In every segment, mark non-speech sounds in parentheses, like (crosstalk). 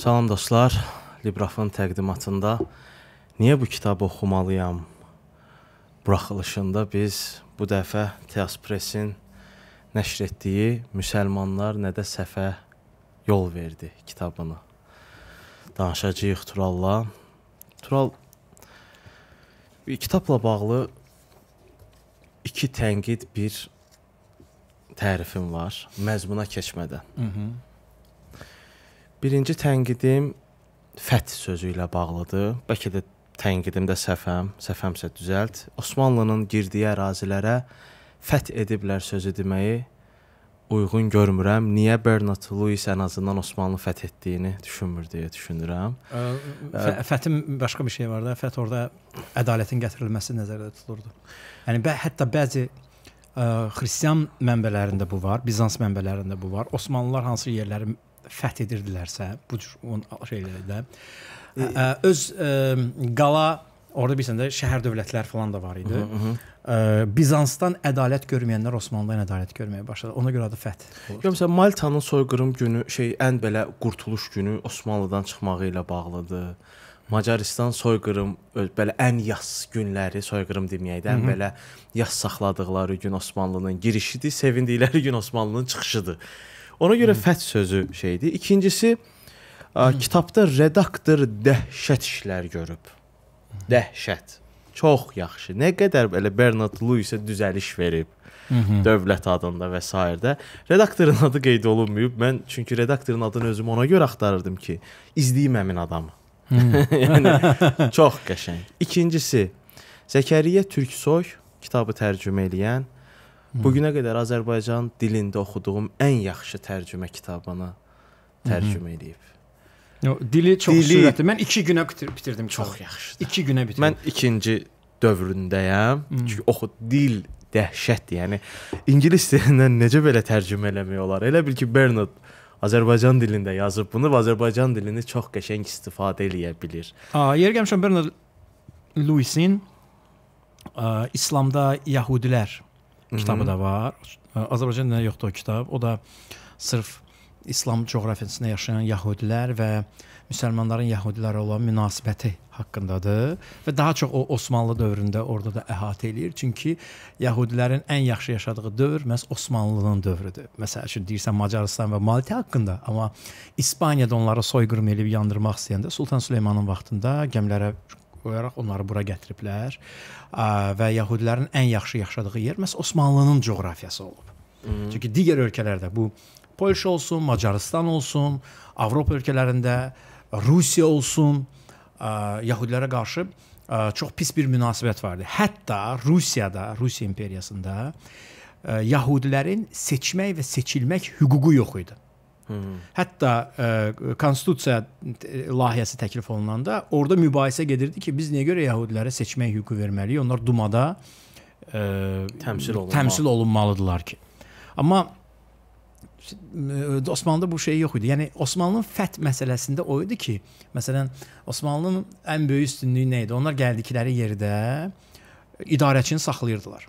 Salam dostlar, Librafın təqdimatında niyə bu kitabı oxumalıyam buraxılışında biz bu dəfə Teas Pressin nəşr etdiyi Müsəlmanlar nədə səfə yol verdi kitabını danışacağıq Turalla. Tural kitabla bağlı iki tənqid, bir tərifim var məzmuna keçmədən. Mhm. Birinci tənqidim fəth sözü ilə bağlıdır. Bəlkə də tənqidimdə səhvəm, səhvəmsə düzəlt. Osmanlının girdiyi ərazilərə fəth ediblər sözü deməyi uyğun görmürəm. Niyə Bernard Lewis ən azından Osmanlı fəth etdiyini düşünmür deyə düşünürəm. Fəthin başqa bir şey var da, fəth orada ədalətin gətirilməsi nəzərdə tutulurdu. Yəni bə, hətta bəzi ə, xristian mənbələrində bu var, Bizans mənbələrində bu var. Osmanlılar hansı yerləri fəth edirdilərsə bu cür şeylərdə ə, öz ə, qala orada bilirsən də şəhər dövlətlər falan da var idi. Hı -hı. Ə, Bizansdan ədalət görməyənlər Osmanlıdan ədalət görməyə başladı. Ona görə adı fəth. Yox, məsələn Maltanın soyqırım günü şey ən belə qurtuluş günü Osmanlıdan çıxmağı ilə bağlıdır. Macaristan soyqırım belə ən yas günləri soyqırım deməyək də, ən belə yas saxladıqları gün Osmanlının girişidir, sevindikləri gün Osmanlının çıxışıdır. Ona görə Hı. Hmm. fəth sözü şeydir. İkincisi ə, hmm. kitabda redaktor dəhşət işlər görüb. Hmm. Dəhşət. Çox yaxşı. Nə qədər belə Bernard Lewis-ə düzəliş verib. Hı -hı. Dövlət adında və s. də. Redaktorun adı qeyd olunmayıb. Mən çünki redaktorun adını özüm ona görə axtarırdım ki, izləyim həmin adamı. (laughs) yəni çox qəşəng. İkincisi Zəkariya Türksoy kitabı tərcümə eləyən, Bu günə qədər Azərbaycan dilində oxuduğum ən yaxşı tərcümə kitabına tərcümə edib. Yo, dili çox dili... sürətli. Mən 2 günə bitir bitirdim. Çox yaxşıdır. 2 günə bitirdim. Mən ikinci dövründəyəm. Hmm. Çünki oxu dil dəhşətdir. Yəni ingilis dilindən necə belə tərcümə eləmək olar? Elə bil ki, Bernard Azərbaycan dilində yazıb bunu və Azərbaycan dilini çox qəşəng istifadə eləyə bilir. A, yer gəlmişəm Bernard Lewisin ə, İslamda yəhudilər kitabı da var. Azərbaycan dilində yoxdur o kitab. O da sırf İslam coğrafiyasında yaşayan yəhudilər və müsəlmanların yəhudilərə olan münasibəti haqqındadır və daha çox o Osmanlı dövründə orada da əhatə eləyir. Çünki yəhudilərin ən yaxşı yaşadığı dövr məhz Osmanlının dövrüdür. Məsəl üçün deyirsən Macaristan və Malta haqqında, amma İspaniyada onları soyqırım edib yandırmaq istəyəndə Sultan Süleymanın vaxtında gəmilərə qoyaraq onları bura gətiriblər və yəhudilərin ən yaxşı yaşadığı yer məhz Osmanlının coğrafiyası olub. Hmm. Çünki digər ölkələrdə bu Polşa olsun, Macarıstan olsun, Avropa ölkələrində Rusiya olsun, yəhudilərə qarşı ə, çox pis bir münasibət vardı. Hətta Rusiyada, Rusiya imperiyasında ə, yəhudilərin seçmək və seçilmək hüququ yox idi. Hmm. Hətta ə, e, konstitusiya e, layihəsi təklif olunanda orada mübahisə gedirdi ki, biz niyə görə yəhudilərə seçmək hüququ verməliyik? Onlar dumada ə, e, təmsil olunmalı. təmsil olunmalıdılar ki. Amma Osmanlıda bu şey yox idi. Yəni Osmanlının fəth məsələsində o idi ki, məsələn, Osmanlının ən böyük üstünlüyü nə idi? Onlar gəldikləri yerdə idarəçini saxlayırdılar.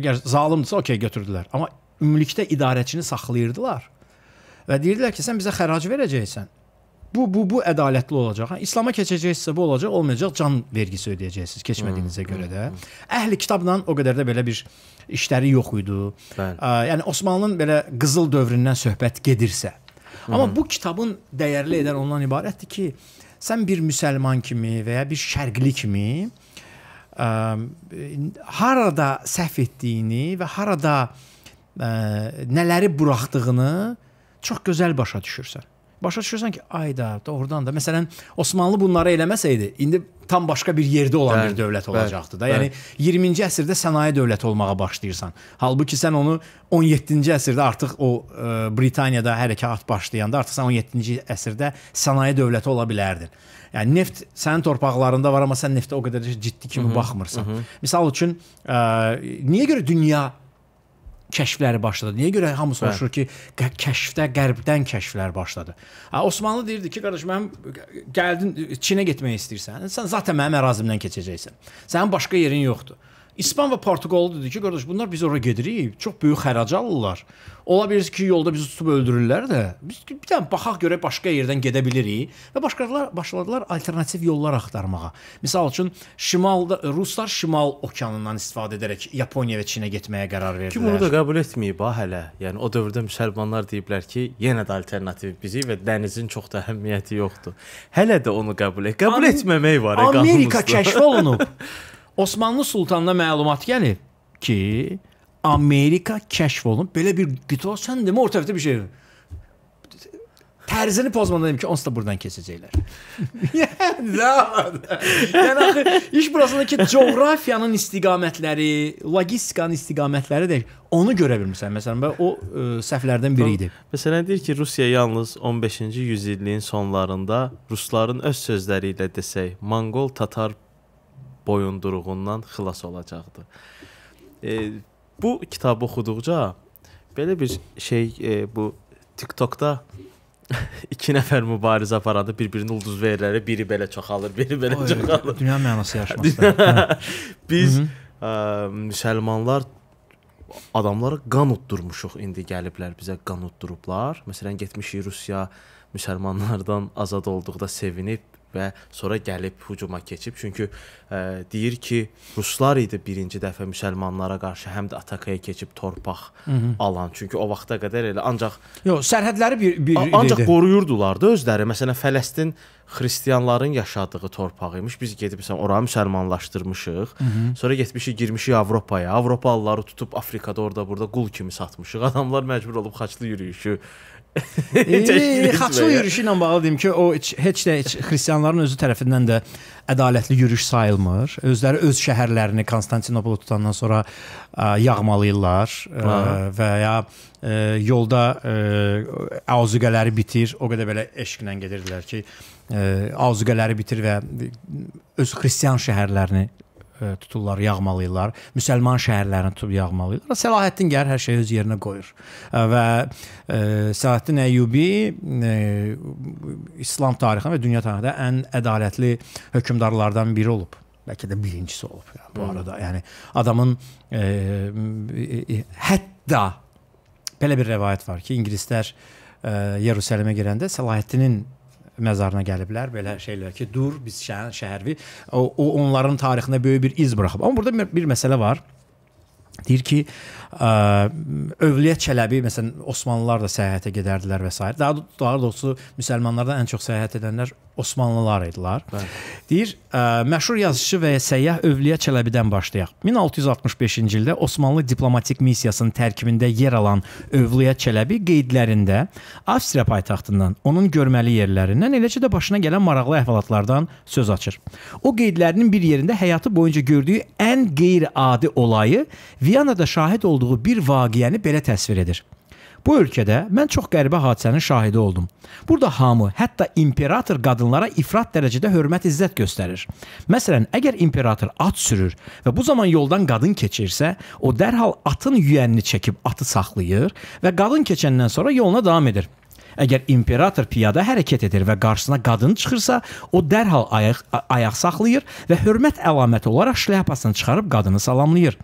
Əgər zalımdırsa, okey götürdülər. Amma ümumilikdə idarəçini saxlayırdılar və deyirdilər ki, sən bizə xərac verəcəksən. Bu bu bu ədalətli olacaq. Ha? İslam'a keçəcəksə bu olacaq, olmayacaq can vergisi ödəyəcəksiniz keçmədiyinizə görə də. Əhli kitabla o qədər də belə bir işləri yox idi. Bəli. Yəni Osmanlının belə qızıl dövründən söhbət gedirsə. Amma bu kitabın dəyərli edən ondan ibarətdir ki, sən bir müsəlman kimi və ya bir şərqli kimi ə, harada səhv etdiyini və harada ə, nələri buraxdığını çox gözəl başa düşürsən. Başa düşürsən ki, ayda, doğrudan da məsələn Osmanlı bunları eləməsəydi, indi tam başqa bir yerdə olan bəli, bir dövlət olacaqdı bəli, da. Yəni bəli. 20-ci əsrdə sənaye dövləti olmağa başlayırsan. Halbuki sən onu 17-ci əsrdə artıq o ə, e, Britaniyada hərəkat başlayanda artıq sən 17-ci əsrdə sənaye dövləti ola bilərdin. Yəni neft sənin torpaqlarında var, amma sən neftə o qədər ciddi kimi Hı -hı, baxmırsan. Hı -hı. Məsəl üçün ə, e, niyə görə dünya kəşfləri başladı. Niyə görə hamı soruşur hə. ki, kəşfdə qərbdən kəşflər başladı. Ha, Osmanlı deyirdi ki, qardaş mənim gəldin Çinə getmək istəyirsən. Sən zaten mənim ərazimdən keçəcəksən. Sənin başqa yerin yoxdur. İspan və Portuqallı dedi ki, qardaş, bunlar biz ora gedirik, çox böyük xərac alırlar. Ola bilər ki, yolda bizi tutub öldürürlər də. Biz bir dənə baxaq görək başqa yerdən gedə bilirik və başqalar başladılar alternativ yollar axtarmağa. Məsəl üçün şimalda ruslar şimal okeanından istifadə edərək Yaponiya və Çinə getməyə qərar verdilər. Kim bunu da qəbul etməyib ha hələ. Yəni o dövrdə müsəlmanlar deyiblər ki, yenə də alternativ bizi və dənizin çox da əhəmiyyəti yoxdur. Hələ də onu qəbul et. Qəbul Am etməmək var e qanunumuzda. Amerika kəşf olunub. (laughs) Osmanlı sultanına məlumat gəlir ki, Amerika kəşf olunub. Belə bir qitə sən demə orta tərəfdə bir şey. Tərzini pozmadan dedim ki, onsuz da buradan keçəcəklər. (laughs) Yəni, yəni axı iş burasında ki, coğrafiyanın istiqamətləri, logistikanın istiqamətləri də onu görə bilmirsən. Məsələn, o ə, e, səhvlərdən biri idi. Məsələn deyir ki, Rusiya yalnız 15-ci yüzilliyin sonlarında rusların öz sözləri ilə desək, Monqol, Tatar boyunduruğundan xilas olacaqdı. E, bu kitabı oxuduqca belə bir şey e, bu TikTokda (laughs) iki nəfər mübarizə aparanda bir-birinə ulduz verirlər, biri belə çoxalır, biri belə Oy, çoxalır. Dünya mənası yarışması. Hə. (laughs) Biz Hı -hı. E, ə, müsəlmanlar adamlara qan utdurmuşuq. İndi gəliblər bizə qan utdurublar. Məsələn, getmişik Rusiya müsəlmanlardan azad olduqda sevinib və sonra gəlib hücuma keçib. Çünki ə, e, deyir ki, ruslar idi birinci dəfə müsəlmanlara qarşı həm də atakaya keçib torpaq Hı -hı. alan. Çünki o vaxta qədər elə ancaq yox, sərhədləri bir, bir ancaq idi. qoruyurdular da özləri. Məsələn, Fələstin xristianların yaşadığı torpaq imiş. Biz gedib məsələn ora müsəlmanlaşdırmışıq. Hı -hı. Sonra getmişik, girmişik Avropaya. Avropalıları tutub Afrikada orada burada qul kimi satmışıq. (laughs) Adamlar məcbur olub xaçlı yürüyüşü e, Xaçlı yürüşü ilə bağlı deyim ki, o heç, heç də heç xristianların özü tərəfindən də ədalətli yürüş sayılmır. Özləri öz şəhərlərini Konstantinopolu tutandan sonra ə, e, yağmalayırlar ə, e, və ya ə, e, yolda ə, azuqələri bitir, o qədər belə eşqlə gedirdilər ki, ə, azuqələri bitir və öz xristian şəhərlərini E, tuturlar, yağmalayırlar. Müsəlman şəhərlərini tutub yağmalayırlar. Səlahəddin gəlir, hər şeyi öz yerinə qoyur. E, və e, Səlahəddin Əyyubi İslam tarixində və dünya tarixində ən ədalətli hökmdarlardan biri olub. Bəlkə də birincisi olub yəni, bu hmm. arada. Yəni adamın e, hətta belə bir rəvayət var ki, ingilislər e, Yerusəlimə girəndə Səlahəddinin məzarına gəliblər. Belə şeylər ki, dur biz şəhər, şəhərvi o, o onların tarixinə böyük bir iz buraxıb. Amma burada bir, bir məsələ var. Deyir ki, ə, övliyyət çələbi, məsələn, Osmanlılar da səyahətə gedərdilər və s. Daha, daha doğrusu müsəlmanlardan ən çox səyahət edənlər Osmanlılar idilər. Bəli. Deyir, ə, məşhur yazıçı və səyyah Övliyə Çələbidən başlayaq. 1665-ci ildə Osmanlı diplomatik missiyasının tərkibində yer alan Övliyə Çələbi qeydlərində Avstriya paytaxtından, onun görməli yerlərindən, eləcə də başına gələn maraqlı əhvalatlardan söz açır. O qeydlərinin bir yerində həyatı boyunca gördüyü ən qeyri-adi olayı Viyanada şahid olduğu bir vaqiəni belə təsvir edir. Bu ölkədə mən çox qəribə hadisənin şahidi oldum. Burada hamı, hətta imperator qadınlara ifrat dərəcədə hörmət-izzət göstərir. Məsələn, əgər imperator at sürür və bu zaman yoldan qadın keçirsə, o dərhal atın yüyənini çəkib atı saxlayır və qadın keçəndən sonra yoluna davam edir. Əgər imperator piyada hərəkət edir və qarşısına qadın çıxırsa, o dərhal ayaq ayaq saxlayır və hörmət əlaməti olaraq şlyapasını çıxarıb qadını salamlayır.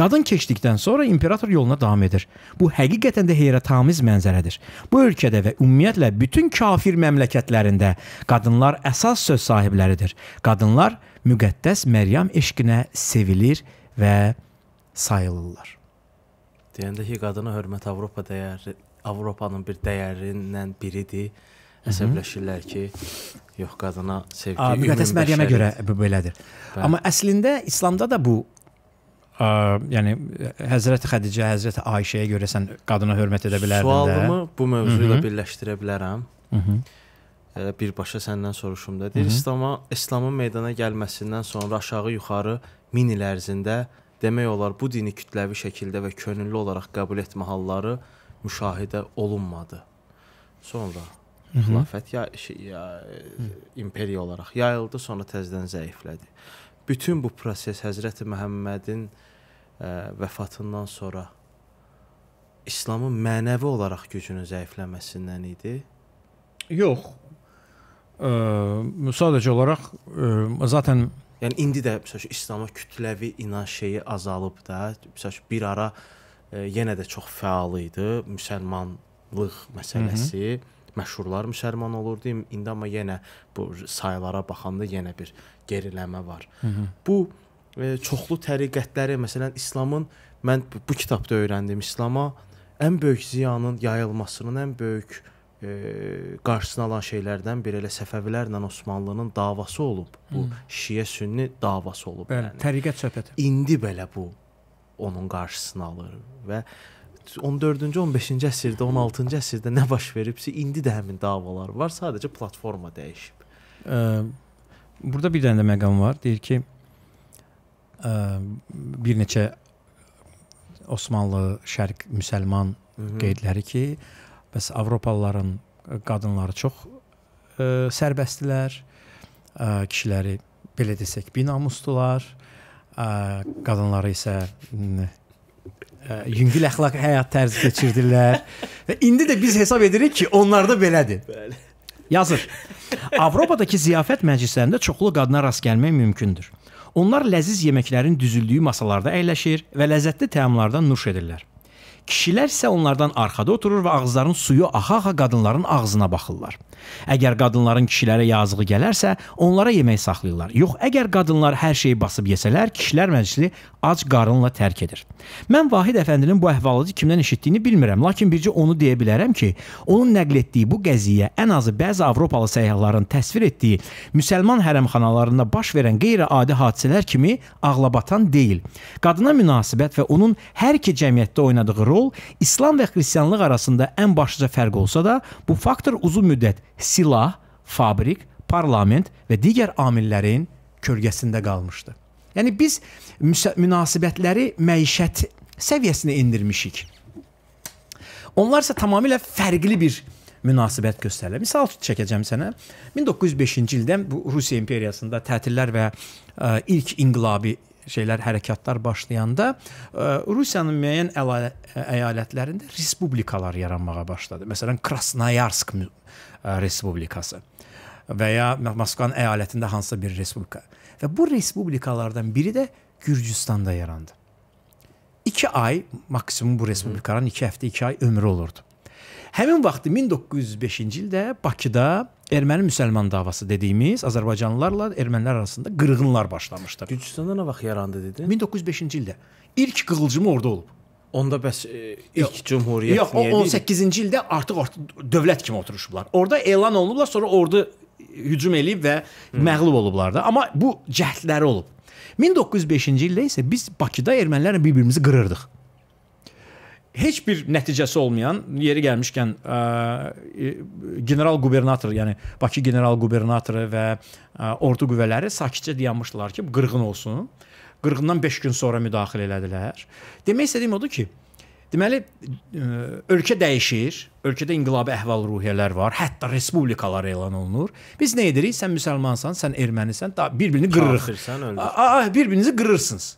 Qadın keçdikdən sonra imperator yoluna davam edir. Bu həqiqətən də heyrətamiz mənzərədir. Bu ölkədə və ümumiyyətlə bütün kafir məmləkətlərində qadınlar əsas söz sahibləridir. Qadınlar müqəddəs Məryam eşqinə sevilir və sayılırlar. Deyəndə ki, qadına hörmət Avropa dəyər Avropanın bir dəyərindən biridir. Əsəbləşirlər ki, yox qadına sevgi. Aa, müqəddəs Məryəmə görə belədir. Bəli. Amma əslində İslamda da bu ə, yəni Həzrəti Xədicə, Həzrəti Ayşəyə görə sən qadına hörmət edə bilərdin Sualımı də. Sualımı bu mövzu ilə birləşdirə bilərəm. Mhm. Birbaşa səndən soruşum da. Deyir, İslam'a, İslamın meydana gəlməsindən sonra aşağı-yuxarı 1000 il ərzində demək olar bu dini kütləvi şəkildə və könüllü olaraq qəbul etmə halları müşahidə olunmadı. Sonra Hı -hı. xilafət ya, şey, ya imperiya olaraq yayıldı, sonra təzədən zəiflədi. Bütün bu proses Həzrəti Məhəmmədin ə, e, vəfatından sonra İslamın mənəvi olaraq gücünün zəifləməsindən idi. Yox. Ə, e, sadəcə olaraq ə, e, zaten yəni indi də məsələn İslam'a kütləvi inanc şeyi azalıb da, məsələn bir ara ə, yenə də çox fəal idi. Müsəlmanlıq məsələsi, Hı -hı. məşhurlar müsəlman olurdu. İndi amma yenə bu sayılara baxanda yenə bir geriləmə var. Hı -hı. Bu e, çoxlu təriqətləri, məsələn, İslamın mən bu, bu kitabda öyrəndim İslam'a ən böyük ziyanın yayılmasının ən böyük e, qarşısını alan şeylərdən biri elə Səfəvilərlə Osmanlının davası olub. Bu Şiə-Sünni davası olub. Bəli, yəni. təriqət söhbəti. İndi belə bu onun qarşısını alır və 14-cü, 15-ci əsrdə, 16-cı əsrdə nə baş veribsə, indi də həmin davalar var, sadəcə platforma dəyişib. Ə, burada bir dənə də məqam var. Deyir ki, ə, bir neçə Osmanlı, Şərq, müsəlman Hı -hı. qeydləri ki, bəs Avropalıların qadınları çox ə, sərbəstdilər, ə, kişiləri belə desək, binamusdular qadınları isə yüngül əxlaq həyat tərzi keçirdirlər. (laughs) Və indi də biz hesab edirik ki, onlarda belədir. Bəli. Yazır. Avropadakı ziyafət məclislərində çoxlu qadına rast gəlmək mümkündür. Onlar ləziz yeməklərin düzüldüyü masalarda əyləşir və ləzzətli təamlardan nuş edirlər. Kişilər isə onlardan arxada oturur və ağızlarının suyu axa-axa qadınların ağzına baxırlar. Əgər qadınların kişilərə yazığı gələrsə, onlara yemək saxlayırlar. Yox, əgər qadınlar hər şeyi basıb yesələr, kişilər məclisi ac qarınla tərk edir. Mən Vahid əfəndinin bu əhvalatı kimdən eşitdiyini bilmirəm, lakin bircə onu deyə bilərəm ki, onun nəql etdiyi bu qəziyyə ən azı bəzi avropalı səyyahların təsvir etdiyi müsəlman hərəmxanalarında baş verən qeyri-adi hadisələr kimi ağlabatan deyil. Qadına münasibət və onun hər iki cəmiyyətdə oynadığı rol rol İslam və xristianlıq arasında ən başlıca fərq olsa da, bu faktor uzun müddət silah, fabrik, parlament və digər amillərin kölgəsində qalmışdı. Yəni biz münasibətləri məişət səviyyəsinə endirmişik. Onlar isə tamamilə fərqli bir münasibət göstərirlər. Misal çəkəcəm sənə. 1905-ci ildə bu Rusiya imperiyasında tətillər və ə, e, ilk inqilabi şeylər hərəkətlər başlayanda e, Rusiyanın müəyyən əyalətlərində respublikalar yaranmağa başladı. Məsələn, Krasnoyarsk e, respublikası və ya Moskvanın əyalətində hansısa bir respublika. Və bu respublikalardan biri də Gürcüstanda yarandı. 2 ay maksimum bu respublikanın 2 həftə 2 ay ömrü olurdu. Həmin vaxtı 1905-ci ildə Bakıda erməni-müsəlman davası dediyimiz Azərbaycanlılarla ermənilər arasında qırğınlar başlamışdır. Gürcüstanda nə vaxt yarandı dedin? 1905-ci ildə. İlk qığılcım orada olub. Onda bəs e, ilk cümhuriyyət yox, niyə? Yox, 18-ci ildə artıq, artıq dövlət kimi oturuşublar. Orda elan olunublar, sonra ordu hücum eləyib və hmm. məğlub olublar da. Amma bu cəhdləri olub. 1905-ci ildə isə biz Bakıda ermənilərlə bir-birimizi qırırdıq heç bir nəticəsi olmayan yeri gəlmişkən ə, e, e, general qubernator, yəni Bakı general qubernatoru və ə, e, ordu qüvvələri sakitcə dayanmışdılar ki, qırğın olsun. Qırğından 5 gün sonra müdaxilə elədilər. Demək istədiyim odur ki, deməli ə, ölkə dəyişir, ölkədə inqilabi əhval-ruhiyyələr var, hətta respublikalar elan olunur. Biz nə edirik? Sən müsəlmansan, sən ermənisən, bir-birini qırırıq. Kafirsən, bir-birinizi qırırsınız.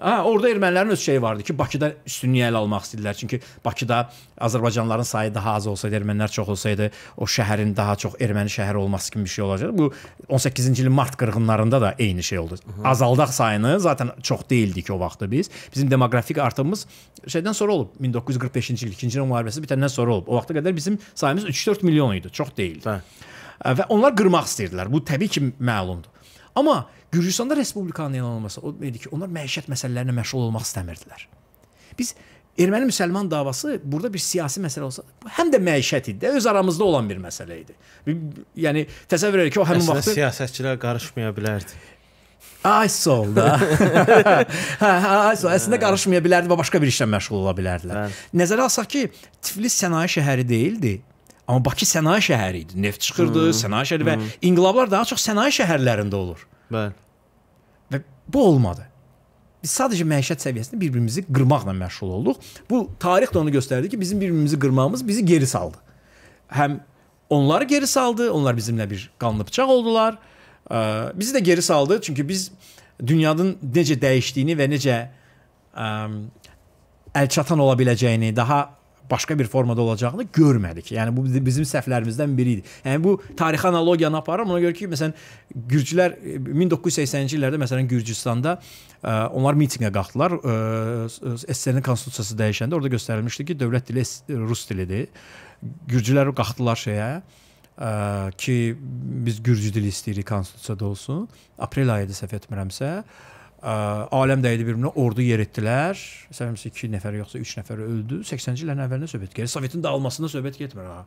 Ha, orada ermənilərin öz şeyi vardı ki, Bakıda üstünlüyə ələ almaq istədilər. Çünki Bakıda azərbaycanlıların sayı daha az olsaydı, ermənilər çox olsaydı, o şəhərin daha çox erməni şəhəri olması kimi bir şey olacaqdı. Bu 18-ci ilin mart qırğınlarında da eyni şey oldu. Azaldaq sayını, zaten çox değildik o vaxtda biz. Bizim demoqrafik artımımız şeydən sonra olub. 1945-ci il 2-ci il müharibəsi bitəndən sonra olub. O vaxta qədər bizim sayımız 3-4 milyon idi. Çox deyildi. Hə. Və onlar qırmaq istəyirdilər. Bu təbii ki, məlumdur. Amma Gürcüstanda respublikanın elan olması o dedi ki, onlar məişət məsələlərinə məşğul olmaq istəmirdilər. Biz erməni-müsəlman davası burada bir siyasi məsələ olsa, həm də məişət idi, öz aramızda olan bir məsələ idi. Yəni təsəvvür elə ki, o həmin Əslində vaxtı siyasətçilər qarışmaya bilərdi. Ay sol da. (laughs) hə, hə, ay sol. Əslində qarışmaya bilərdi və başqa bir işlə məşğul ola bilərdilər. Bəli. Nəzərə alsaq ki, Tiflis sənaye şəhəri deyildi. Amma Bakı sənaye şəhəri idi. Neft çıxırdı, hmm. sənaye şəhəri və hmm. inqilablar daha çox sənaye şəhərlərində olur. Bəli. Və bu olmadı. Biz sadəcə məişət səviyyəsində bir-birimizi qırmaqla məşğul olduq. Bu tarix də onu göstərdi ki, bizim bir-birimizi qırmağımız bizi geri saldı. Həm onları geri saldı, onlar bizimlə bir qanlı bıçaq oldular. Bizi də geri saldı, çünki biz dünyanın necə dəyişdiyini və necə ə, əl çatan ola biləcəyini, daha başqa bir formada olacağını görmədik. Yəni bu bizim səhvlərimizdən biri idi. Yəni bu tarixi analogiyanı aparıram. Ona görə ki, məsələn, Gürcülər 1980-ci e, illərdə məsələn Gürcüstanda ə, e, onlar mitinqə qalxdılar. E, SSR-nin konstitusiyası dəyişəndə orada göstərilmişdi ki, dövlət dili rus dilidir. Gürcülər qalxdılar şeyə ə, ki biz gürcü dili istəyirik konstitusiyada olsun. Aprel ayıdır səhv etmirəmsə. Ə, aləm dəydi bir-birinə, ordu yer etdilər. Səhvimsə 2 nəfər yoxsa 3 nəfər öldü. 80-ci illərin əvvəlində söhbət gəlir. Sovetin dağılmasında söhbət getmir ha.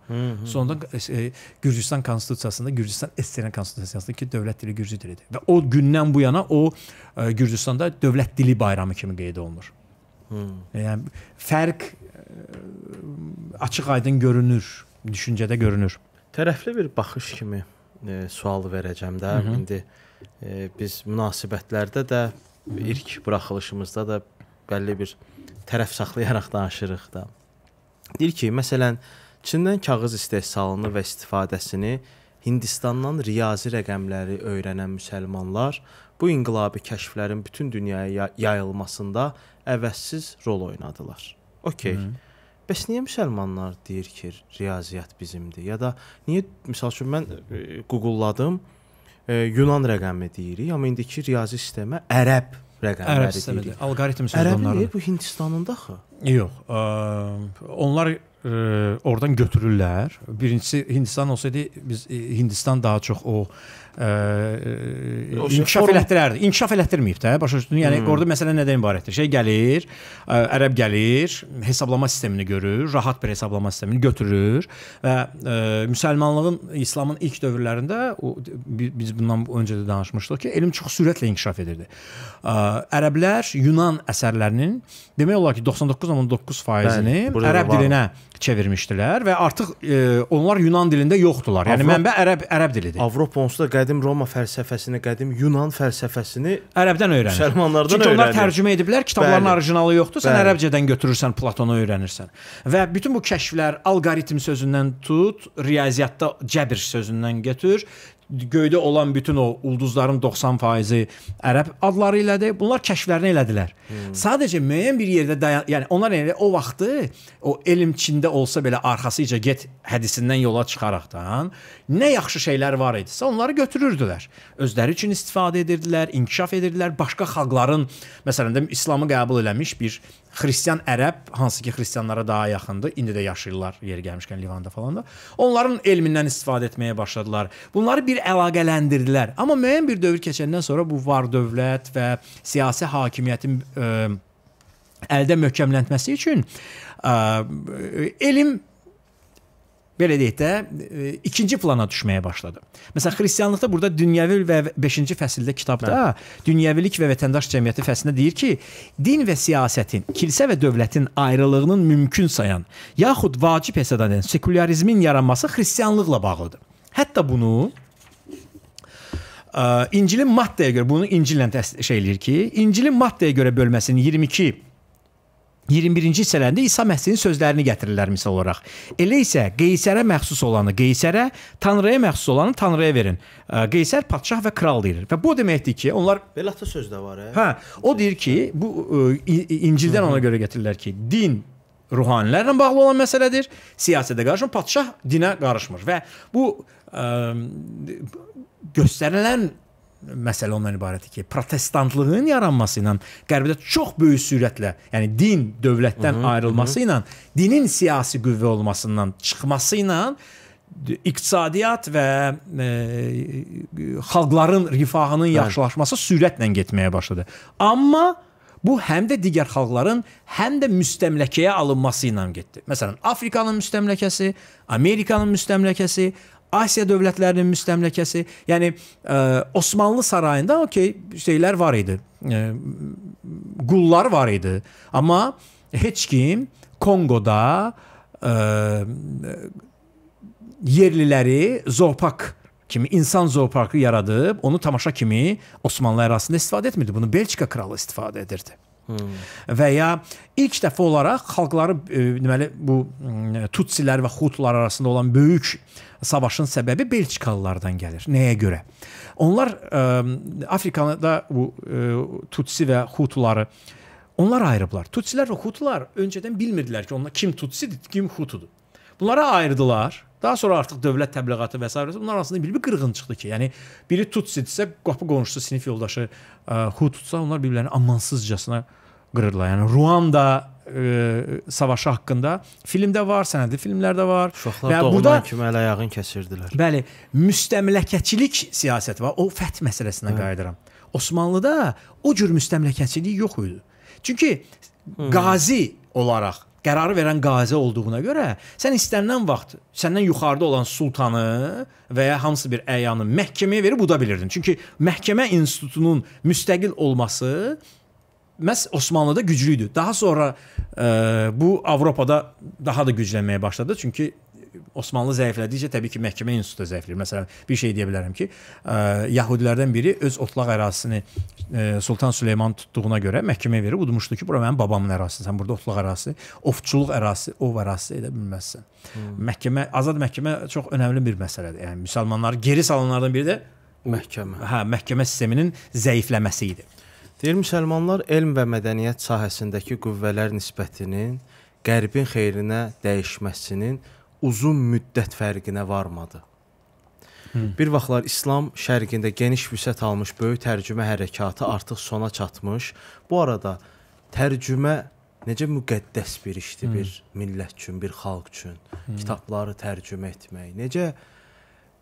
Sonda e, Gürcüstan konstitusiyasında, Gürcüstan SSR konstitusiyasında ki, dövlət dili gürcü dilidir. Və o gündən bu yana o e, Gürcüstanda dövlət dili bayramı kimi qeyd olunur. Hı. E, yəni fərq e, açıq-aydın görünür, düşüncədə görünür. Tərəfli bir baxış kimi e, sual verəcəm də. Hı -hı. İndi e, biz münasibətlərdə də ilk buraxılışımızda da bəlli bir tərəf saxlayaraq danışırıq da. Deyir ki, məsələn, Çindən kağız istehsalını və istifadəsini Hindistandan riyazi rəqəmləri öyrənən müsəlmanlar bu inqilabi kəşflərin bütün dünyaya yayılmasında əvəzsiz rol oynadılar. Okay. Hı -hı. Bəs niyə müsəlmanlar deyir ki, riyaziyyat bizimdir? Ya da niyə məsəl üçün mən e, Google-ladım, Yunan rəqəmi deyirik, amma indiki riyazi sistemə ərəb rəqəmləri ərəb deyirik. Alqoritm sözü onların. Ərəb bu Hindistanın da axı. Yox, ə, e, onlar ə, e, oradan götürürlər. Birincisi Hindistan olsaydı biz e, Hindistan daha çox o ə, ə, inkişaf elətdirərdi. İnkişaf elətdirməyib də, başa düşdün? Yəni hmm. orada məsələ nədən ibarətdir? Şey gəlir, ə, ərəb gəlir, hesablama sistemini görür, rahat bir hesablama sistemini götürür və ə, müsəlmanlığın İslamın ilk dövrlərində o, biz bundan öncə də danışmışdıq ki, elm çox sürətlə inkişaf edirdi. Ə, ərəblər Yunan əsərlərinin demək olar ki 99.9%-ni ərəb var. dilinə çevirmişdilər və artıq ə, onlar Yunan dilində yoxdular. Yəni Avro mənbə ərəb ərəb dilidir. Avropa onsuz da qədim Roma fəlsəfəsini, qədim Yunan fəlsəfəsini ərəbdən öyrənir. Müsəlmanlardan öyrənir. Çünki onlar öyrənir. tərcümə ediblər, kitabların Bəli. orijinalı yoxdur. Sən Bəli. ərəbcədən götürürsən, Platonu öyrənirsən. Və bütün bu kəşflər alqoritm sözündən tut, riyaziyyatda cəbr sözündən götür, göydə olan bütün o ulduzların 90%-i ərəb adları ilədir. Bunlar kəşflərini elədilər. Hmm. Sadəcə müəyyən bir yerdə dayan, yəni onlar elə o vaxtı o elmçində olsa belə arxasıca get hədisindən yola çıxaraqdan nə yaxşı şeylər var idisə onları götürürdülər. Özləri üçün istifadə edirdilər, inkişaf edirdilər, başqa xalqların, məsələn də İslamı qəbul eləmiş bir xristian ərəb, hansı ki xristianlara daha yaxındır, indi də yaşayırlar yer gəlmişkən Livanda falan da. Onların elmindən istifadə etməyə başladılar. Bunları bir əlaqələndirdilər. Amma müəyyən bir dövr keçəndən sonra bu var dövlət və siyasi hakimiyyətin ə, əldə möhkəmlənməsi üçün ə, elm belə deyək də, e, ikinci plana düşməyə başladı. Məsələn, xristianlıqda burada dünyəvi və 5-ci fəsildə kitabda Bəli. dünyəvilik və vətəndaş cəmiyyəti fəslində deyir ki, din və siyasətin, kilsə və dövlətin ayrılığının mümkün sayan, yaxud vacib hesab edilən sekulyarizmin yaranması xristianlıqla bağlıdır. Hətta bunu ə, e, İncilin maddəyə görə bunu İncillə şey eləyir ki, İncilin maddəyə görə bölməsinin 22 21-ci hissələrində İsa Məsihin sözlərini gətirirlər misal olaraq. Elə isə Qeysərə məxsus olanı Qeysərə, Tanrıya məxsus olanı Tanrıya verin. Qeysər padşah və kral deyir. Və bu deməkdir ki, onlar belə ata söz də var, hə. Hə, o deyir ki, bu İncildən ona görə gətirirlər ki, din ruhanilərlə bağlı olan məsələdir. Siyasətə qarşı padşah dinə qarışmır və bu ə, göstərilən məsələ ondan ibarətdir ki, protestantlığın yaranması ilə qərbdə çox böyük sürətlə, yəni din dövlətdən hı -hı, ayrılması hı. ilə, dinin siyasi qüvvə olmasından çıxması ilə iqtisadiyyat və e, xalqların rifahının yaxşılaşması sürətlə getməyə başladı. Amma Bu həm də digər xalqların həm də müstəmləkəyə alınması ilə getdi. Məsələn, Afrikanın müstəmləkəsi, Amerikanın müstəmləkəsi, Asiya dövlətlərinin müstəmləkəsi, yəni ə, e, Osmanlı sarayında okey şeylər var idi. Ə, e, qullar var idi. Amma heç kim Konqoda ə, e, yerliləri zoopark kimi insan zooparkı yaradıb onu tamaşa kimi Osmanlı ərazisində istifadə etmirdi. Bunu Belçika kralı istifadə edirdi. Hmm. və ya ilk dəfə olaraq xalqları e, deməli bu e, tutsilər və xutlar arasında olan böyük savaşın səbəbi Belçikalılardan gəlir. Nəyə görə? Onlar ə, e, Afrikada bu ə, tutsi və xutları onlar ayırıblar. Tutsilər və xutlar öncədən bilmirdilər ki, onlar kim tutsidir, kim xutudur. Bunlara ayırdılar Daha sonra artıq dövlət təbliğatı və s. bunlar arasında bir-bir qırğın çıxdı ki, yəni biri tutsidirsə, qapı qonşusu sinif yoldaşı e, Hu tutsa, onlar bir-birlərini amansızcasına qırırlar. Yəni Ruanda ə, e, savaşı haqqında filmdə var, sənədli filmlərdə var. Uşaqlar və burada kimi əl ayağın kəsirdilər. Bəli, müstəmləkəçilik siyasəti var. O fəth məsələsinə Hı. Hə. qayıdıram. Osmanlıda o cür müstəmləkəçilik yox idi. Çünki Hı. qazi olaraq qərar verən qazi olduğuna görə sən istənilən vaxt səndən yuxarıda olan sultanı və ya hansı bir əyanı məhkəməyə verib uda bilirdin. Çünki məhkəmə institutunun müstəqil olması məs Osmanlıda güclü idi. Daha sonra ə, e, bu Avropada daha da güclənməyə başladı. Çünki Osmanlı zəiflədikcə təbii ki, məhkəmə institutu zəifləyir. Məsələn, bir şey deyə bilərəm ki, ə, e, yəhudilərdən biri öz otlaq ərazisini ə, e, Sultan Süleyman tutduğuna görə məhkəməyə verib udmuşdu ki, bura mənim babamın ərazisidir. Sən burada otlaq ərazisi, ovçuluq ərazisi, ov ərazisi edə bilməzsən. Hmm. Məhkəmə, azad məhkəmə çox önəmli bir məsələdir. Yəni müsəlmanları geri salanlardan biri də məhkəmə. Hə, məhkəmə sisteminin zəifləməsi idi. Deyir müsəlmanlar elm və mədəniyyət sahəsindəki qüvvələr nisbətinin Qərbin xeyrinə dəyişməsinin uzun müddət fərqinə varmadı. Hmm. Bir vaxtlar İslam şərqində geniş vüsət almış böyük tərcümə hərəkatı artıq sona çatmış. Bu arada tərcümə necə müqəddəs bir işdir hmm. bir millət üçün, bir xalq üçün. Hmm. Kitabları tərcümə etmək necə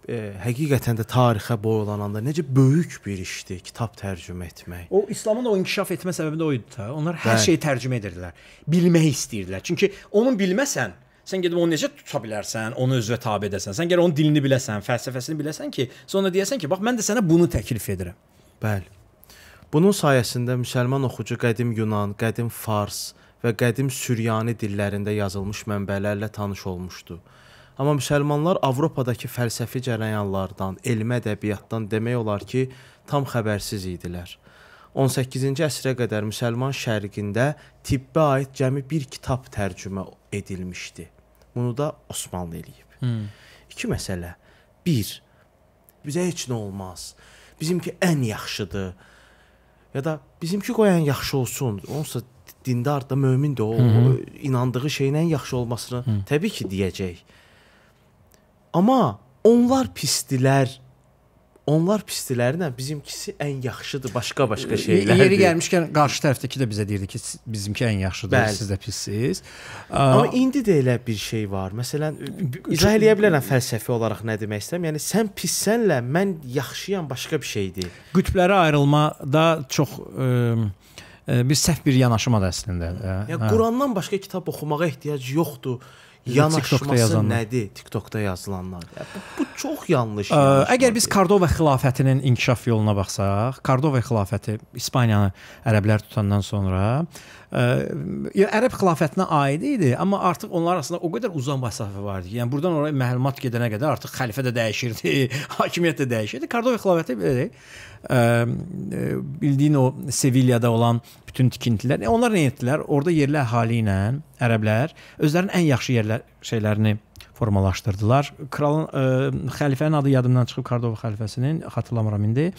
e, həqiqətən də tarixə boylananda necə böyük bir işdir kitab tərcümə etmək. O İslamın o inkişaf etmə səbəbi də o idi ta. Onlar hər Bəli. şeyi tərcümə edirdilər. Bilmək istəyirdilər. Çünki onu bilməsən Sən gedib onu necə tuta bilərsən, onu özünə tabe edəsən. Sən gərək onun dilini biləsən, fəlsəfəsini biləsən ki, sonra deyəsən ki, bax mən də sənə bunu təklif edirəm. Bəli. Bunun sayəsində müsəlman oxucu qədim Yunan, qədim Fars və qədim Süryani dillərində yazılmış mənbələrlə tanış olmuşdu. Amma müsəlmanlar Avropadakı fəlsəfi cərəyanlardan, elmi ədəbiyyatdan demək olar ki, tam xəbərsiz idilər. 18-ci əsrə qədər müsəlman şərqində tibbə aid cəmi bir kitab tərcümə edilmişdi. Bunu da Osmanlı eləyib. Hmm. İki məsələ. Bir, bizə heç nə olmaz. Bizimki ən yaxşıdır. Ya da bizimki qoyan yaxşı olsun. Onsa dindar da, mömin də o, Hı -hı. o inandığı şeyin ən yaxşı olmasını Hı. -hı. təbii ki deyəcək. Amma onlar pisdilər onlar pisdilərinə bizimkisi ən yaxşıdır, başqa-başqa şeylərdir. Yeri gəlmişkən qarşı tərəfdəki də bizə deyirdi ki, bizimki ən yaxşıdır, Bəli. siz də pissiz. Amma Aa, indi də elə bir şey var. Məsələn, izah eləyə bilərəm fəlsəfi olaraq nə demək istəyirəm. Yəni sən pissənlə mən yaxşıyam başqa bir şeydir. Qütblərə ayrılmada çox ə, bir səhv bir yanaşmadır əslində. Ə, ya hə. Qurandan başqa kitab oxumağa ehtiyac yoxdur yanaşması nədir? TikTokda yazılanlar. Ya, bu, bu çox yanlış. Ə, əgər biz Kordova xilafətinin inkişaf yoluna baxsaq, Kordova xilafəti İspaniyanı ərəblər tutandan sonra Ərəb xilafətinə aid idi, amma artıq onlar arasında o qədər uzun məsafə vardı ki, yəni burdan oraya məlumat gedənə qədər artıq xəlifə də dəyişirdi, (laughs) hakimiyyət də dəyişirdi. Kordoba xilafəti belə bildiyin o Sevilyada olan bütün tikintilər. E, onlar nə etdilər? Orda yerli əhali ilə ərəblər özlərinin ən yaxşı yerlər şeylərini formalaşdırdılar. Kralın ə, e, xəlifənin adı yadımdan çıxıb Kardova xəlifəsinin, xatırlamıram indi.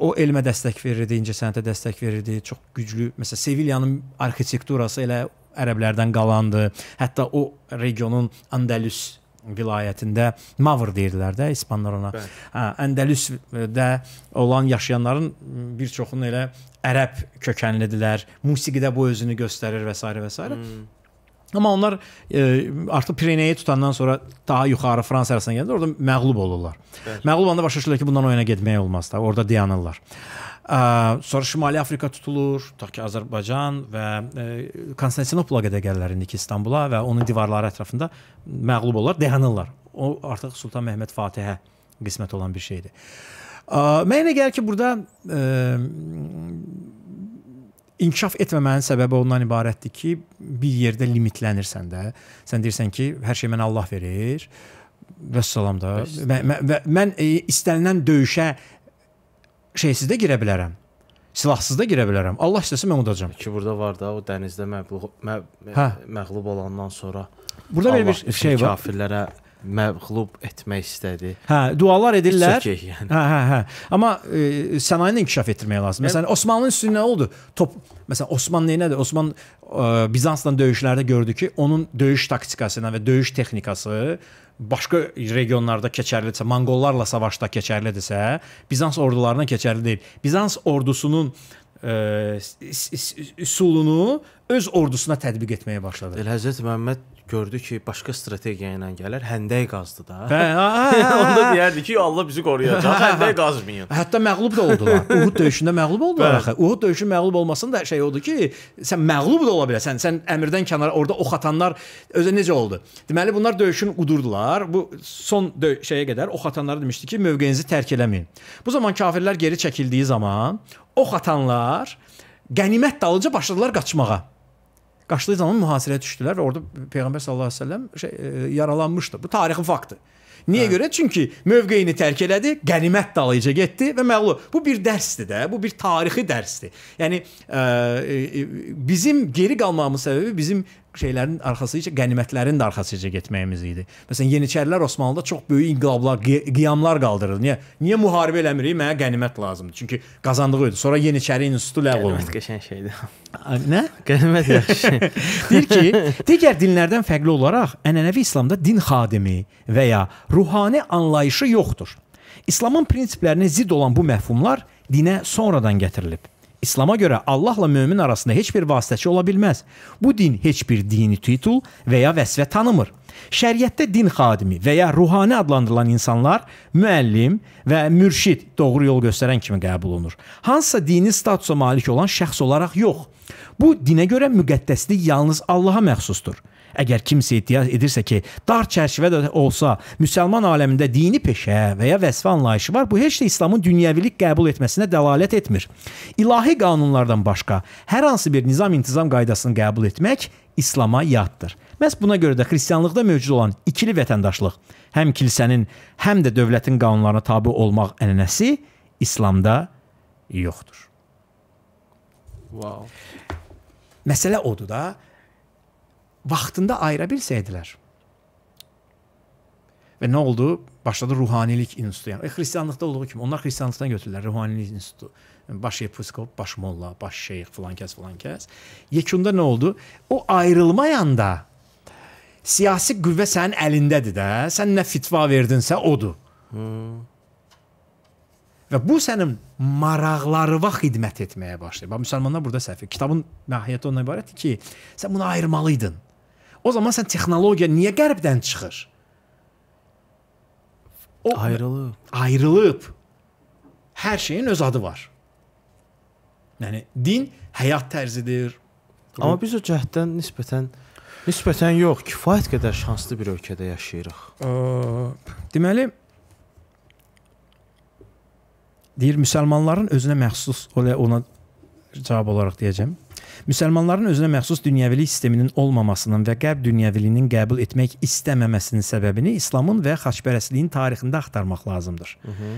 O elmə dəstək verirdi, incəsənətə dəstək verirdi. Çox güclü, məsələn, Sevilyanın arxitekturası elə ərəblərdən qalandı. Hətta o regionun Andalus vilayətində Mavr deyirdilər də İspanlar ona. Bəli. Hə, Əndəlüsdə olan yaşayanların bir çoxunun elə ərəb kökənlidilər. Musiqidə bu özünü göstərir və s. və s. Hmm. Amma onlar e, artıq Pireneyi tutandan sonra daha yuxarı Fransa arasına gəldilər. Orada məğlub olurlar. Bəli. Məğlub olanda başa düşürlər ki, bundan oyuna getmək olmaz da. Orada dayanırlar. E, sonra Şimali Afrika tutulur, tutaq ki, Azərbaycan və e, Konstantinopola qədər gəlirlər indiki İstanbula və onun divarları ətrafında məğlub olurlar, dayanırlar. O artıq Sultan Məhəmməd Fatihə qismət olan bir şeydir. E, mənə gəlir ki, burada e, inkişaf etməmənin səbəbi ondan ibarətdir ki, bir yerdə limitlənirsən də. Sən deyirsən ki, hər şey mənə Allah verir. Vəssalam da. Mən, mən, e, mən istənilən döyüşə şeysiz də girə bilərəm silahsız da girə bilərəm. Allah istəsə mən udacam. Ki burada var da o dənizdə məğlub mə, hə. məğlub olandan sonra Burada Allah, belə bir şey var. Kafirlərə məğlub etmək istədi. Hə, dualar edirlər. Okey, yəni. Hə, hə, hə. Amma e, sənayini inkişaf etdirmək lazımdır. Məsələn, Osmanlının üstünə nə oldu? Top məsələn Osman nəyinədir? Osman e, Bizansla döyüşlərdə gördü ki, onun döyüş taktikasına və döyüş texnikası başqa regionlarda keçərlidirsə, Monqollarla savaşda keçərlidirsə, Bizans ordularına keçərli deyil. Bizans ordusunun e, üsulunu öz ordusuna tətbiq etməyə başladı. Elə Həzrət Məhəmməd gördü ki, başqa strategiya ilə gələr, həndəy qazdı da. Bə, hə, hə, hə, onda deyərdi ki, Allah bizi qoruyacaq, həndəy qazmayın. Hətta məğlub da oldular. (laughs) Uhud döyüşündə məğlub oldular axı. Uhud döyüşü məğlub olmasının da şey oldu ki, sən məğlub da ola biləsən. Sən əmirdən kənara orada ox atanlar özə necə oldu? Deməli bunlar döyüşün qudurdular. Bu son şeyə qədər ox atanlar demişdi ki, mövqeyinizi tərk eləməyin. Bu zaman kafirlər geri çəkildiyi zaman ox atanlar qənimət dalınca başladılar qaçmağa. Qaşlıcanın mühasirəyə düşdülər və orada Peyğəmbər sallallahu əleyhi və səlləm şey, e, yaralanmışdı. Bu tarixi faktdır. Niyə hə. görə? Çünki mövqeyini tərk elədi, qənimət dalıca getdi və məğlub. Bu bir dərsdir də, bu bir tarixi dərsdir. Yəni ə, e, e, e, bizim geri qalmağımız səbəbi bizim şeylərin arxasıca, qənimətlərin də arxasıca getməyimiz idi. Məsələn, Yeniçərilər Osmanlıda çox böyük inqilablar, qiyamlar qaldırır. Niyə? Niyə müharibə eləmirik? Mənə qənimət lazımdır. Çünki qazandığı idi. Sonra Yeniçəri institutu ləğv olundu. Qənimət qəşəng şeydir. Nə? Qənimət (laughs) yaxşı şey. Deyir ki, digər dinlərdən fərqli olaraq ənənəvi İslamda din xadimi və ya ruhani anlayışı yoxdur. İslamın prinsiplərinə zidd olan bu məfhumlar dinə sonradan gətirilib. İslama görə Allahla mömin arasında heç bir vasitəçi ola bilməz. Bu din heç bir dini titul və ya vəsfə tanımır. Şəriətdə din xadimi və ya ruhani adlandırılan insanlar müəllim və mürşid, doğru yol göstərən kimi qəbul olunur. Hansısa dini statusa malik olan şəxs olaraq yox. Bu dinə görə müqəddəslik yalnız Allaha məxsusdur. Əgər kimsə iddia edirsə ki, dar çərçivə də olsa, müsəlman aləmində dini peşə və ya vəsfə anlayışı var, bu heç də İslamın dünyəvilik qəbul etməsinə dəlalət etmir. İlahi qanunlardan başqa hər hansı bir nizam-intizam qaydasını qəbul etmək İslama yaddır. Məhz buna görə də xristianlıqda mövcud olan ikili vətəndaşlıq, həm kilsənin, həm də dövlətin qanunlarına tabe olmaq ənənəsi İslamda yoxdur. Wow. Məsələ odur da, vaxtında ayıra bilsəydilər. Və nə oldu? Başladı ruhanilik institutu. Yəni xristianlıqda e, olduğu kimi onlar xristianlıqdan götürdülər ruhanilik institutu. Yəni, baş yepiskop, baş molla, baş şeyx filan kəs filan kəs. Yekunda nə oldu? O ayrılmayanda siyasi qüvvə sənin əlindədir də. Sən nə fitva verdinsə odur. Hmm. Və bu sənin maraqlarına xidmət etməyə başlayır. Bax müsəlmanlar burada səhv. Kitabın mahiyyəti ondan ibarətdir ki, sən bunu ayırmalıydın. O zaman sən texnologiya niyə qərbdən çıxır? O ayrılıb. Ayrılıb. Hər şeyin öz adı var. Yəni din həyat tərzidir. Amma biz o cəhddən nisbətən nisbətən yox, kifayət qədər şanslı bir ölkədə yaşayırıq. Ə, deməli deyir müsəlmanların özünə məxsus ona cavab olaraq deyəcəm. Müsəlmanların özünə məxsus dünyəvilik sisteminin olmamasının və Qərb dünyəviliyinin qəbul etmək istəməməsinin səbəbini İslamın və xaçpərəstliyin tarixində axtarmaq lazımdır. Hı -hı.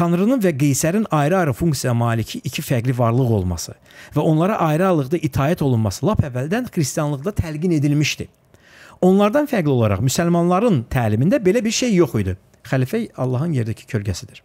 Tanrının və Qeysərin ayrı-ayrı funksiya maliki iki fərqli varlıq olması və onlara ayrı-ayrılıqda itaət olunması lap əvvəldən xristianlıqda təlqin edilmişdi. Onlardan fərqli olaraq müsəlmanların təlimində belə bir şey yox idi. Xəlifə Allahın yerdəki kölgəsidir.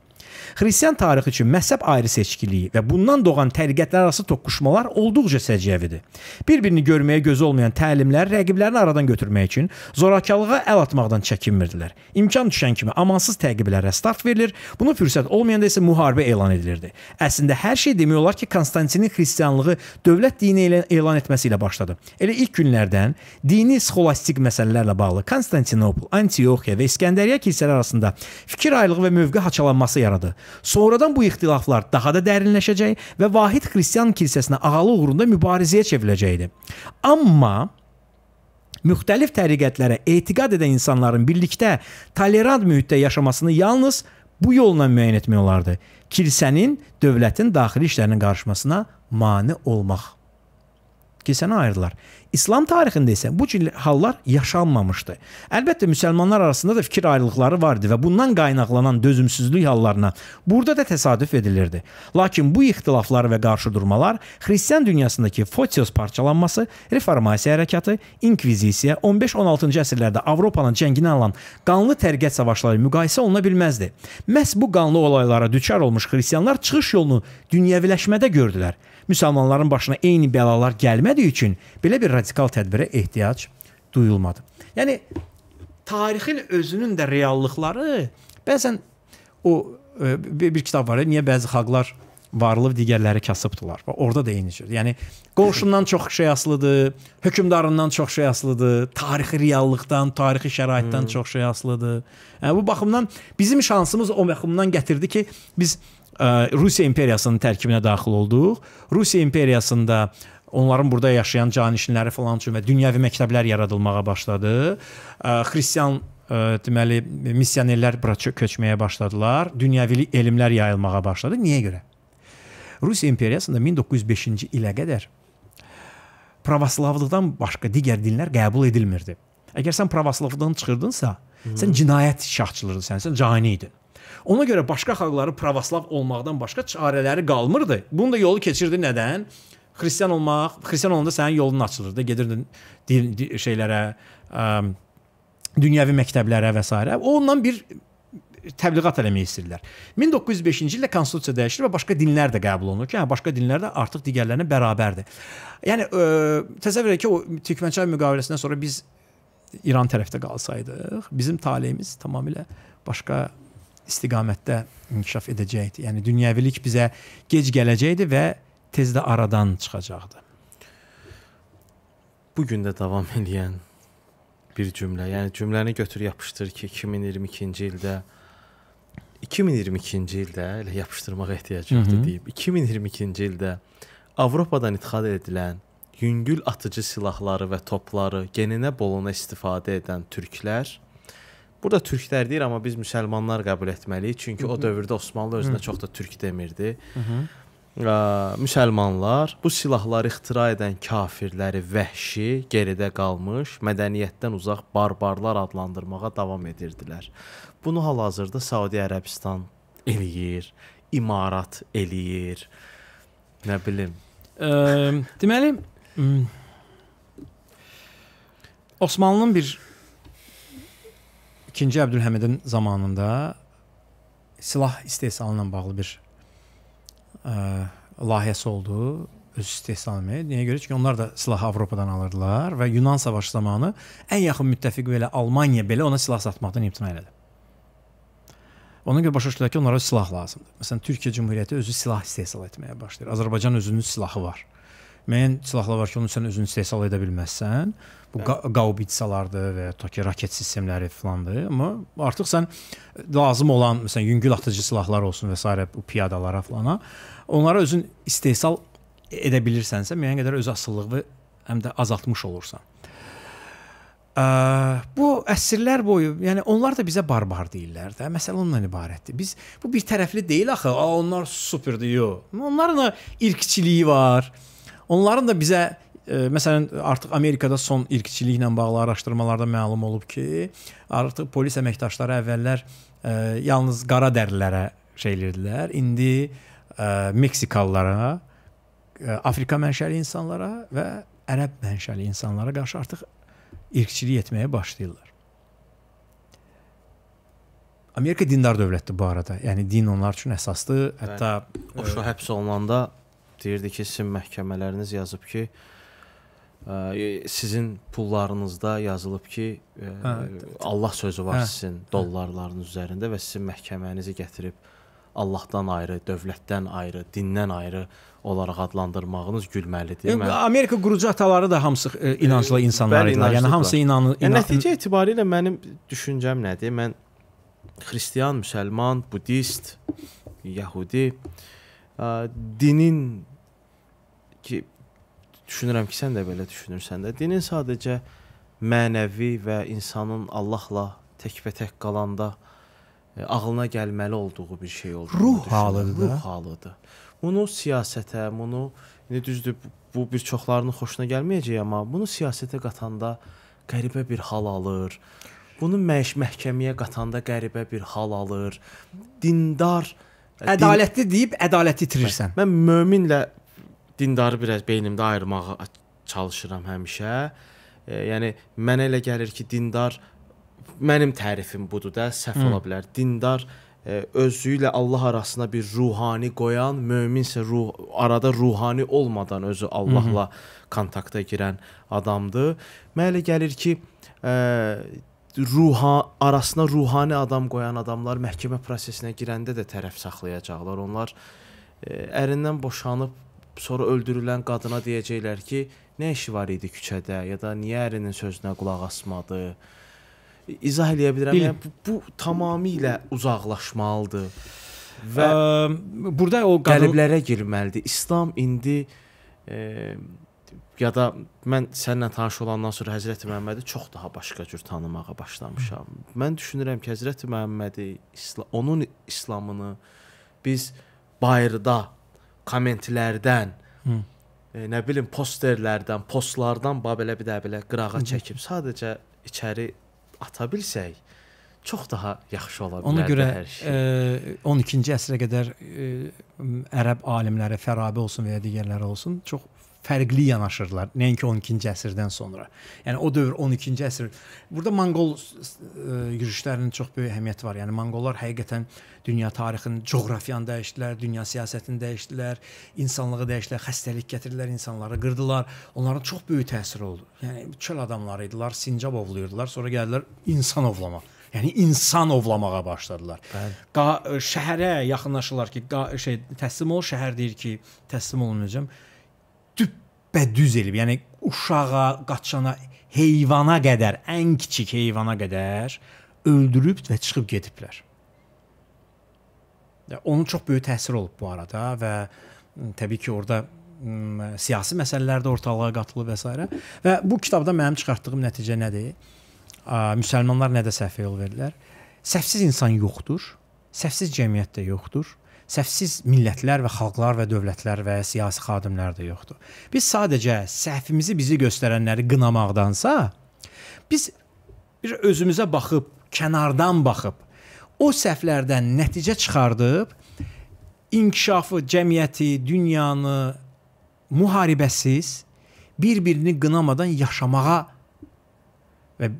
Xristian tarixi üçün məhzəb ayrı seçkiliyi və bundan doğan təriqətlər arası toqquşmalar olduqca səciyyəvidir. Bir-birini görməyə gözü olmayan təlimlər rəqiblərini aradan götürmək üçün zorakılığa əl atmaqdan çəkinmirdilər. İmkan düşən kimi amansız təqiblərə start verilir, buna fürsət olmayanda isə müharibə elan edilirdi. Əslində hər şey demək olar ki, Konstantinin xristianlığı dövlət dini ilə elan etməsi ilə başladı. Elə ilk günlərdən dini sxolastik məsələlərlə bağlı Konstantinopol, Antioxiya və İskəndəriyyə kilsələri arasında fikir ayrılığı və mövqe haçalanması yaradıldı olacaqdır. Sonradan bu ixtilaflar daha da dərinləşəcək və Vahid Xristian kilsəsinə ağalı uğrunda mübarizəyə çevriləcəkdi. Amma müxtəlif təriqətlərə etiqad edən insanların birlikdə tolerant mühitdə yaşamasını yalnız bu yolla müəyyən etmək olardı. Kilsənin dövlətin daxili işlərinin qarışmasına mane olmaq. Kilsəni ayırdılar. İslam tarixində isə bu cür hallar yaşanmamışdı. Əlbəttə müsəlmanlar arasında da fikir ayrılıqları vardı və bundan qaynaqlanan dözümsüzlük hallarına burada da təsadüf edilirdi. Lakin bu ixtilaflar və qarşıdurmalar xristian dünyasındakı Fotios parçalanması, reformasiya hərəkatı, inkvizisiya 15-16-cı əsrlərdə Avropanın cənginə alan qanlı tərqət savaşları müqayisə oluna bilməzdi. Məhz bu qanlı olaylara düçar olmuş xristianlar çıxış yolunu dünyəviləşmədə gördülər müsəlmanların başına eyni bəlalar gəlmədiyi üçün belə bir radikal tədbirə ehtiyac duyulmadı. Yəni tarixin özünün də reallıqları bəzən o e, bir, bir kitab var, niyə bəzi xalqlar varılıb digərləri kasıbdılar. Orada da eynidir. Yəni qonşundan çox şey asılıdır, hökmdarından çox şey asılıdır, tarixi reallıqdan, tarixi şəraitdən hmm. çox şey asılıdır. Yəni bu baxımdan bizim şansımız o məxumdan gətirdi ki, biz Rusiya imperiyasının tərkibinə daxil olduq. Rusiya imperiyasında onların burada yaşayan canişinləri falan üçün və dünyəvi məktəblər yaradılmağa başladı. Xristian deməli missionerlər bura köçməyə başladılar. Dünyəvi elmlər yayılmağa başladı. Niyə görə? Rusiya imperiyasında 1905-ci ilə qədər pravoslavlıqdan başqa digər dinlər qəbul edilmirdi. Əgər sən pravoslavlıqdan çıxırdınsa, Hı -hı. sən cinayət şahçılığıdın, sən, sən cani idin. Ona görə başqa xalqları pravoslav olmaqdan başqa çarələri qalmırdı. Bunun da yolu keçirdi nədən? Xristian olmaq, xristian olanda sənin yolun açılırdı. Gedirdin din, din şeylərə, ə, dünyəvi məktəblərə və s. Onunla bir təbliğat eləmək istəyirlər. 1905-ci ildə konstitusiya dəyişilir və başqa dinlər də qəbul olunur ki, hə başqa dinlər də artıq digərlərinə bərabərdir. Yəni ə, təsəvvür elə ki, o Türkmənçay müqaviləsindən sonra biz İran tərəfdə qalsaydıq, bizim taleyimiz tamamilə başqa istiqamətdə inkişaf edəcəkdi. Yəni dünyəvilik bizə gec gələcəkdi və tez də aradan çıxacaqdı. Bu gün də davam edən bir cümlə. Yəni cümləni götür yapışdır ki, 2022-ci ildə 2022-ci ildə elə yapışdırmağa ehtiyac yoxdur deyib. 2022-ci ildə Avropadan ixal edilən yüngül atıcı silahları və topları geninə boluna istifadə edən türklər Burada türklər deyir, amma biz müsəlmanlar qəbul etməliyik, çünki Hı -hı. o dövrdə Osmanlı özünə Hı -hı. çox da türk demirdi. Hı -hı. Ə, müsəlmanlar bu silahları ixtira edən kafirləri vəhşi, geridə qalmış, mədəniyyətdən uzaq barbarlar adlandırmağa davam edirdilər. Bunu hal-hazırda Saudi Ərəbistan eləyir, imarat eləyir. Nə bilim. Ə, deməli Osmanlının bir İkinci Əbdülhəmidin zamanında silah istehsalı ilə bağlı bir ə, e, layihəsi oldu öz istehsalını. Niyə görə? Çünki onlar da silahı Avropadan alırdılar və Yunan savaşı zamanı ən yaxın müttəfiq belə Almaniya belə ona silah satmaqdan imtina elədi. Ona görə başa düşdülər ki, onlara silah lazımdır. Məsələn, Türkiyə Cümhuriyyəti özü silah istehsal etməyə başlayır. Azərbaycan özünün silahı var müəyyən silahlar var ki, onun sən özün istehsal edə bilməzsən. Bu qa qaubitsalardır və ya tutaq ki, raket sistemləri filandır. Amma artıq sən lazım olan, məsələn, yüngül atıcı silahlar olsun və s. bu piyadalara filana, onlara özün istehsal edə bilirsənsə, müəyyən qədər öz asılılığı həm də azaltmış olursan. Ə, bu əsrlər boyu, yəni onlar da bizə barbar deyirlər də. Məsələ ondan ibarətdir. Biz bu bir tərəfli deyil axı. A, onlar superdir yo. Onların da irqçiliyi var. Onların da bizə ə, e, məsələn artıq Amerikada son irqçiliklə bağlı araşdırmalarda məlum olub ki, artıq polis əməkdaşları əvvəllər ə, e, yalnız qara dərlilərə şey edirdilər. İndi ə, e, Meksikalılara, ə, Afrika mənşəli insanlara və ərəb mənşəli insanlara qarşı artıq irqçilik etməyə başlayırlar. Amerika dindar dövlətdir bu arada. Yəni din onlar üçün əsasdır. Hətta o şo həbs olunanda Deyirdi ki, sizin məhkəmələriniz yazıb ki, ə, e, sizin pullarınızda yazılıb ki, ə, e, hə, Allah sözü var hə, sizin dollarlarınız hə. üzərində və sizin məhkəmənizi gətirib Allahdan ayrı, dövlətdən ayrı, dindən ayrı olaraq adlandırmağınız gülməlidir. Yox, Mən... Amerika qurucu ataları da hamısı e, inanclı e, insanlar idilər. Yəni hamısı inanır. Inan... E, nəticə itibarilə mənim düşüncəm nədir? Mən xristian, müsəlman, budist, yəhudi, ə, dinin ki düşünürəm ki, sən də belə düşünürsən də, dinin sadəcə mənəvi və insanın Allahla təkbətək qalanda ə, e, ağlına gəlməli olduğu bir şey olduğunu ruh halıdır. Ruh halıdır. Bunu siyasətə, bunu indi düzdür bu bir çoxlarının xoşuna gəlməyəcək amma bunu siyasətə qatanda qəribə bir hal alır. Bunu məş məhkəməyə qatanda qəribə bir hal alır. Dindar Ədalətli deyib ədaləti itirirsən. Mən, mən möminlə dindarı biraz beynimdə ayırmağa çalışıram həmişə. E, yəni mənə elə gəlir ki, dindar mənim tərifim budur da, səhv Hı. ola bilər. Dindar e, özü ilə Allah arasında bir ruhani qoyan, mömin isə ruh arada ruhani olmadan özü Allahla kontakta girən adamdır. Mənə elə gəlir ki, e, ruha arasına ruhani adam qoyan adamlar məhkəmə prosesinə girəndə də tərəf saxlayacaqlar. Onlar e, ərindən boşanıb sonra öldürülən qadına deyəcəklər ki, nə işi var idi küçədə ya da niyə ərinin sözünə qulaq asmadı. İzah eləyə bilərəm. Yəni Bil. Yəni bu, bu tamamilə uzaqlaşmalıdır. Və ə, burada o qadın... qəliblərə girməlidir. İslam indi e, ya da mən səninlə tanış olandan sonra Həzrəti Məhəmmədi çox daha başqa cür tanımağa başlamışam. Mən düşünürəm ki, Həzrəti Məhəmmədi, isla onun İslamını biz bayırda kommentlərdən Hı. E, nə bilim posterlərdən, postlardan bax belə bir də belə qırağa çəkib sadəcə içəri ata bilsək çox daha yaxşı ola bilər. Ona görə şey. e, 12-ci əsrə qədər e, ərəb alimləri Fərabi olsun və ya digərləri olsun çox fərqli yanaşırlar. Nəinki 12-ci əsrdən sonra. Yəni o dövr 12-ci əsr. Burada Monqol ə, e, yürüşlərinin çox böyük əhəmiyyəti var. Yəni Monqollar həqiqətən dünya tarixinin coğrafiyanı dəyişdilər, dünya siyasətini dəyişdilər, insanlığı dəyişdilər, xəstəlik gətirdilər, insanları qırdılar. Onların çox böyük təsiri oldu. Yəni çöl adamları idilər, sincab ovlayırdılar, sonra gəldilər insan ovlamağa. Yəni insan ovlamağa başladılar. Bəli. Qa e, şəhərə yaxınlaşırlar ki, qa şey təslim ol, şəhər deyir ki, təslim olmayacağam düppədüz elib. Yəni uşağa, qaçana, heyvana qədər, ən kiçik heyvana qədər öldürüb və çıxıb gediblər. Onun çox böyük təsiri olub bu arada və təbii ki, orada siyasi məsələlər də ortalığa qatılıb və s. və bu kitabda mənim çıxartdığım nəticə nədir? Müsəlmanlar nədə səhv yol verirlər? Səhvsiz insan yoxdur. Səhvsiz cəmiyyət də yoxdur səhvsiz millətlər və xalqlar və dövlətlər və siyasi xadimlər də yoxdur. Biz sadəcə səhvimizi bizi göstərənləri qınamaqdansa, biz bir özümüzə baxıb, kənardan baxıb o səhvlərdən nəticə çıxardıb inkişafı, cəmiyyəti, dünyanı müharibəsiz bir-birini qınamadan yaşamağa və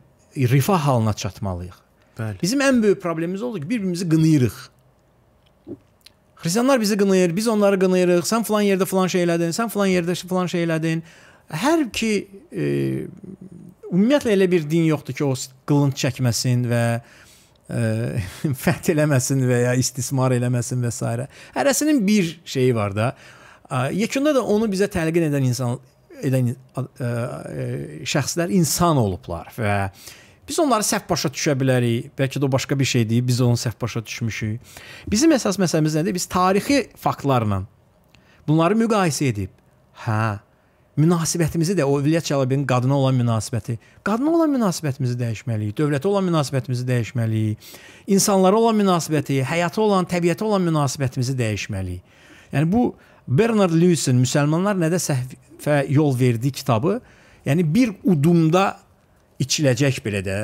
rifah halına çatmalıyıq. Bəli. Bizim ən böyük problemimiz oldu ki, bir-birimizi qınayırıq. Xristianlar bizi qınayır, biz onları qınayırıq. Sən falan yerdə falan şey elədin, sən falan yerdə falan şey elədin. Hər ki e, ümumiyyətlə elə bir din yoxdur ki, o qılınc çəkməsin və ə, e, (laughs) fəth eləməsin və ya istismar eləməsin və s. Hərəsinin bir şeyi var da. Ə, yekunda da onu bizə təlqin edən insan edən ə, ə, e, e, şəxslər insan olublar və Biz onları səhv başa düşə bilərik. Bəlkə də o başqa bir şeydir, biz onu səhv başa düşmüşük. Bizim əsas məsələmiz nədir? Biz tarixi faktlarla bunları müqayisə edib, hə, münasibətimizi də o Vilyet Çalabinin qadına olan münasibəti, qadına olan münasibətimizi dəyişməliyik, dövlətə olan münasibətimizi dəyişməliyik, insanlara olan münasibəti, həyata olan, təbiətə olan münasibətimizi dəyişməliyik. Yəni bu Bernard Lewis'in Müsəlmanlar nədə səhvə yol verdi kitabı, yəni bir udumda içiləcək belə də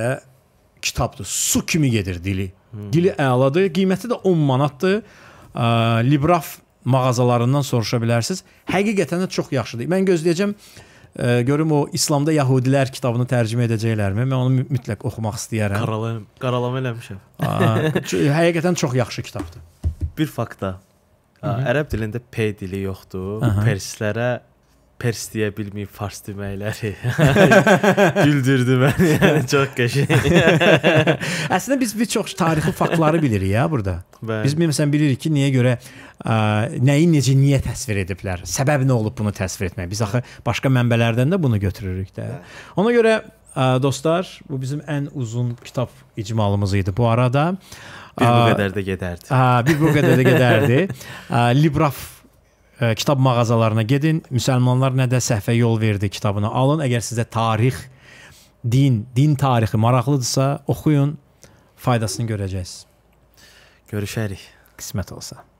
kitabdır. Su kimi gedir dili. Hmm. Dili əladır, qiyməti də 10 manatdır. E, Libraf mağazalarından soruşa bilərsiniz. Həqiqətən də çox yaxşıdır. Mən gözləyəcəm e, görüm o İslamda Yahudilər kitabını tərcümə edəcəklərmi? Mən onu mütləq oxumaq istəyirəm. Qaralam, qaralama eləmişəm. həqiqətən çox yaxşı kitabdır. Bir fakta. Ərəb dilində P dili yoxdur. Aha. Perslərə pers deyə bilməyib fars deməkləri (laughs) güldürdü məni. Yəni (laughs) çox qəşəng. (laughs) Əslində biz bir çox tarixi faktları bilirik ya burada. Bəli. Biz məsələn bilirik ki, niyə görə ə, nəyi necə niyə təsvir ediblər? Səbəb nə olub bunu təsvir etmək? Biz axı başqa mənbələrdən də bunu götürürük də. Ona görə ə, dostlar, bu bizim ən uzun kitab icmalımız idi bu arada. Bir bu qədər də gedərdi. Hə, bir bu qədər də gedərdi. Libraf ə, kitab mağazalarına gedin. Müsəlmanlar nə də səhvə yol verdi kitabını alın. Əgər sizə tarix, din, din tarixi maraqlıdırsa, oxuyun, faydasını görəcəksiniz. Görüşərik. Qismət olsa.